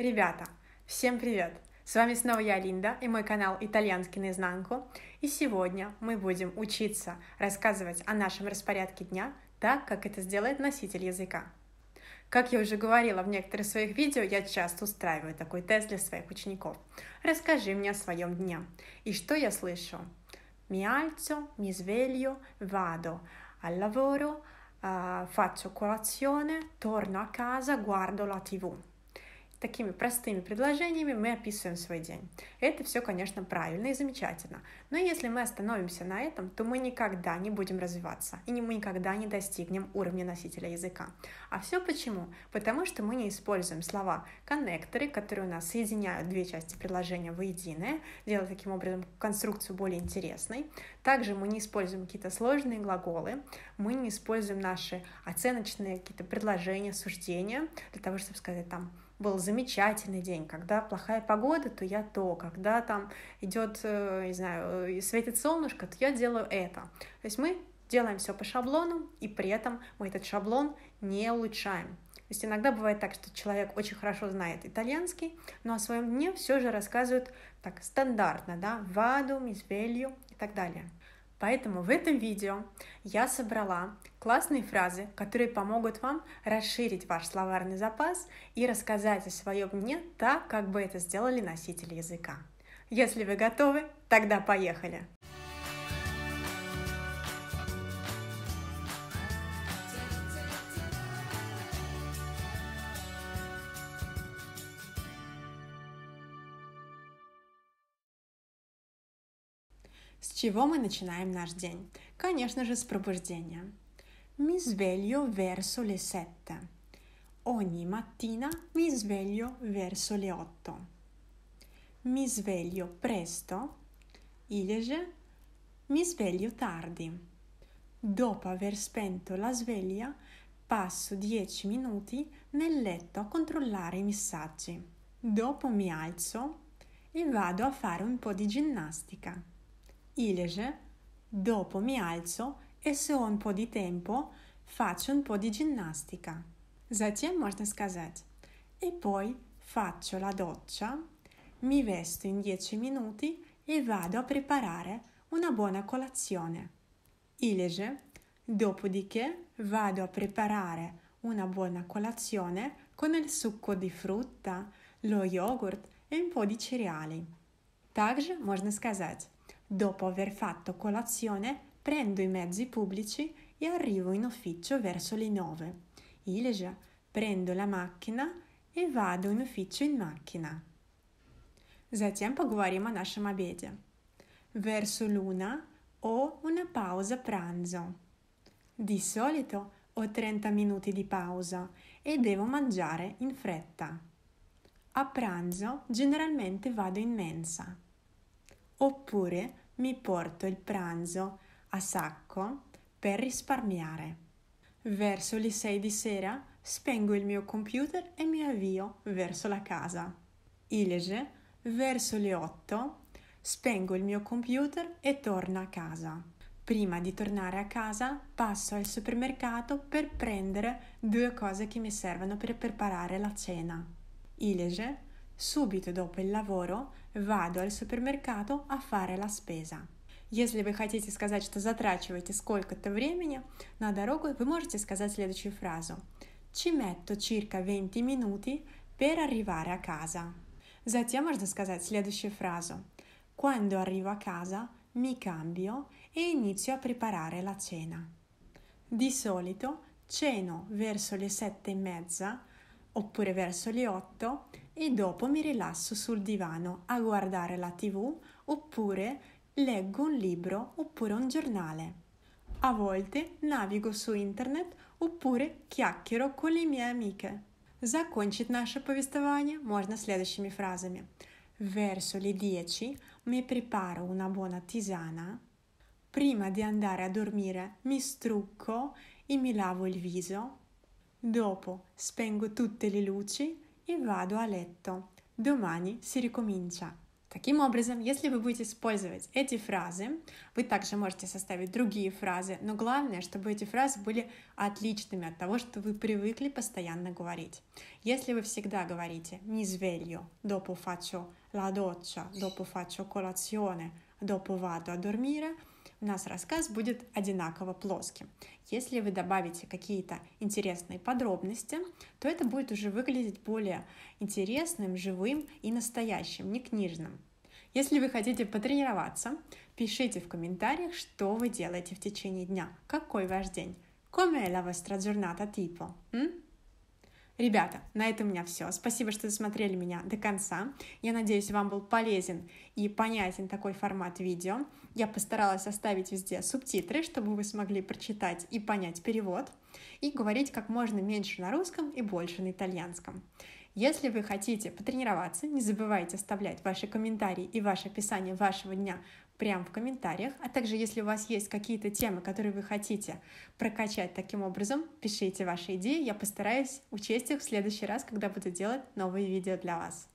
Ребята, всем привет! С вами снова я, Линда, и мой канал «Итальянский наизнанку». И сегодня мы будем учиться рассказывать о нашем распорядке дня так, как это сделает носитель языка. Как я уже говорила в некоторых своих видео, я часто устраиваю такой тест для своих учеников. Расскажи мне о своем дне. И что я слышу? Mi alzo, mi sveglio, vado al lavoro, а, faccio colazione, torno a casa, guardo la tv такими простыми предложениями мы описываем свой день. Это все, конечно, правильно и замечательно. Но если мы остановимся на этом, то мы никогда не будем развиваться и мы никогда не достигнем уровня носителя языка. А все почему? Потому что мы не используем слова коннекторы, которые у нас соединяют две части предложения воедино, делая таким образом конструкцию более интересной. Также мы не используем какие-то сложные глаголы, мы не используем наши оценочные какие-то предложения, суждения для того, чтобы сказать там был замечательный день, когда плохая погода, то я то, когда там идет, э, не знаю, э, светит солнышко, то я делаю это. То есть мы делаем все по шаблону, и при этом мы этот шаблон не улучшаем. То есть иногда бывает так, что человек очень хорошо знает итальянский, но о своем дне все же рассказывает так стандартно, да, ваду, мисвелью и так далее. Поэтому в этом видео я собрала классные фразы, которые помогут вам расширить ваш словарный запас и рассказать о своем дне так, как бы это сделали носители языка. Если вы готовы, тогда поехали! С чего мы начинаем наш день? Конечно же, с пробуждения. Mi sveglio verso le sette. Ogni mattina mi sveglio verso le otto. Mi sveglio presto или же mi sveglio tardi. Dopo aver spento la sveglia, passo 10 minuti nel letto a controllare i messaggi. Dopo mi alzo e vado a fare un po' di ginnastica ilege, dopo mi alzo e se ho un po' di tempo faccio un po' di ginnastica. Затем можно сказать e poi faccio la doccia, mi vesto in 10 minuti e vado a preparare una buona colazione. Ilege, dopodiché vado a preparare una buona colazione con il succo di frutta, lo yogurt e un po' di cereali. Также можно сказать Dopo aver fatto colazione, prendo i mezzi pubblici e arrivo in ufficio verso le 9. Ilegia, prendo la macchina e vado in ufficio in macchina. Затем поговорим о нашем обеде. Verso l'una ho una pausa pranzo. Di solito ho 30 minuti di pausa e devo mangiare in fretta. A pranzo generalmente vado in mensa oppure mi porto il pranzo a sacco per risparmiare. Verso le 6 di sera spengo il mio computer e mi avvio verso la casa. Ilege, verso le 8 spengo il mio computer e torno a casa. Prima di tornare a casa passo al supermercato per prendere due cose che mi servono per preparare la cena. Ilege, Subito dopo il lavoro vado al supermercato a fare la spesa. Если вы хотите сказать, что затрачиваете сколько-то времени на дорогу, вы можете сказать следующую фразу. Ci metto circa 20 minuti per arrivare a casa. Затем можно сказать следующую фразу. Quando arrivo a casa mi cambio e inizio a preparare la cena. Di solito ceno verso le sette e mezza oppure verso le otto e dopo mi rilasso sul divano a guardare la tv oppure leggo un libro oppure un giornale. A volte navigo su internet oppure chiacchiero con le mie amiche. Закончить наше повествование можно следующими фразами. Verso le 10 mi preparo una buona tisana. Prima di andare a dormire mi strucco e mi lavo il viso. Dopo spengo tutte le luci и vado a letto. Domani si ricomincia. Таким образом, если вы будете использовать эти фразы, вы также можете составить другие фразы, но главное, чтобы эти фразы были отличными от того, что вы привыкли постоянно говорить. Если вы всегда говорите «mi sveglio», «dopo faccio la doccia», «dopo faccio colazione», «dopo vado a dormire», у нас рассказ будет одинаково плоским. Если вы добавите какие-то интересные подробности, то это будет уже выглядеть более интересным, живым и настоящим, не книжным. Если вы хотите потренироваться, пишите в комментариях, что вы делаете в течение дня, какой ваш день. Come è la vostra giornata tipo? М? Ребята, на этом у меня все. Спасибо, что досмотрели меня до конца. Я надеюсь, вам был полезен и понятен такой формат видео. Я постаралась оставить везде субтитры, чтобы вы смогли прочитать и понять перевод, и говорить как можно меньше на русском и больше на итальянском. Если вы хотите потренироваться, не забывайте оставлять ваши комментарии и ваше описание вашего дня прямо в комментариях. А также, если у вас есть какие-то темы, которые вы хотите прокачать таким образом, пишите ваши идеи, я постараюсь учесть их в следующий раз, когда буду делать новые видео для вас.